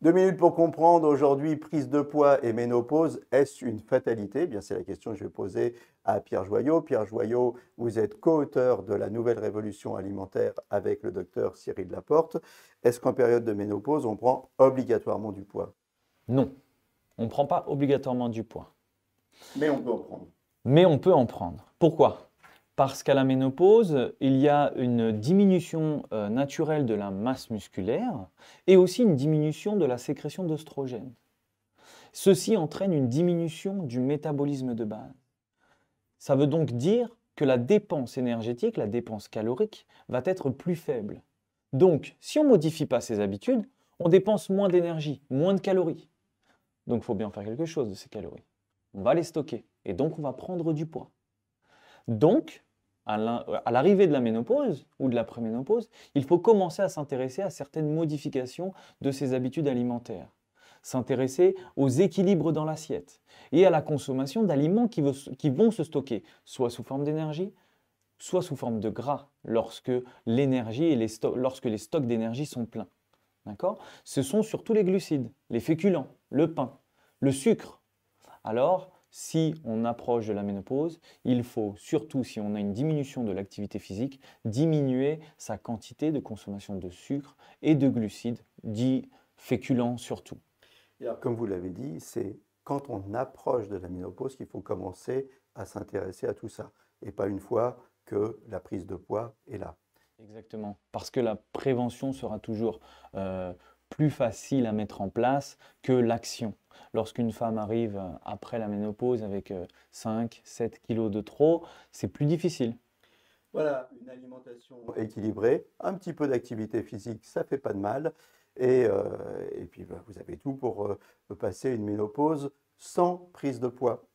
Deux minutes pour comprendre aujourd'hui prise de poids et ménopause, est-ce une fatalité eh Bien, c'est la question que je vais poser à Pierre Joyot. Pierre Joyot, vous êtes co-auteur de la nouvelle révolution alimentaire avec le docteur Cyril Laporte. Est-ce qu'en période de ménopause, on prend obligatoirement du poids Non, on ne prend pas obligatoirement du poids. Mais on peut en prendre. Mais on peut en prendre. Pourquoi parce qu'à la ménopause, il y a une diminution euh, naturelle de la masse musculaire et aussi une diminution de la sécrétion d'oestrogène. Ceci entraîne une diminution du métabolisme de base. Ça veut donc dire que la dépense énergétique, la dépense calorique, va être plus faible. Donc, si on ne modifie pas ses habitudes, on dépense moins d'énergie, moins de calories. Donc, il faut bien faire quelque chose de ces calories. On va les stocker et donc on va prendre du poids. Donc, à l'arrivée de la ménopause ou de la préménopause, il faut commencer à s'intéresser à certaines modifications de ses habitudes alimentaires, s'intéresser aux équilibres dans l'assiette et à la consommation d'aliments qui, vont se stocker, soit sous forme d'énergie, soit sous forme de gras, lorsque, et les lorsque les stocks d'énergie sont pleins. Ce sont surtout les glucides, les féculents, le pain, le sucre. Alors, si on approche de la ménopause, il faut surtout, si on a une diminution de l'activité physique, diminuer sa quantité de consommation de sucre et de glucides, dit féculents surtout. comme vous l'avez dit, c'est quand on approche de la ménopause qu'il faut commencer à s'intéresser à tout ça, et pas une fois que la prise de poids est là. Exactement, parce que la prévention sera toujours... Euh, plus facile à mettre en place que l'action. Lorsqu'une femme arrive euh, après la ménopause avec 5, euh, 7 kilos de trop, c'est plus difficile. Voilà, une alimentation équilibrée, un petit peu d'activité physique, ça fait pas de mal. Et, euh, puis, bah, vous avez tout pour passer une ménopause sans prise de poids.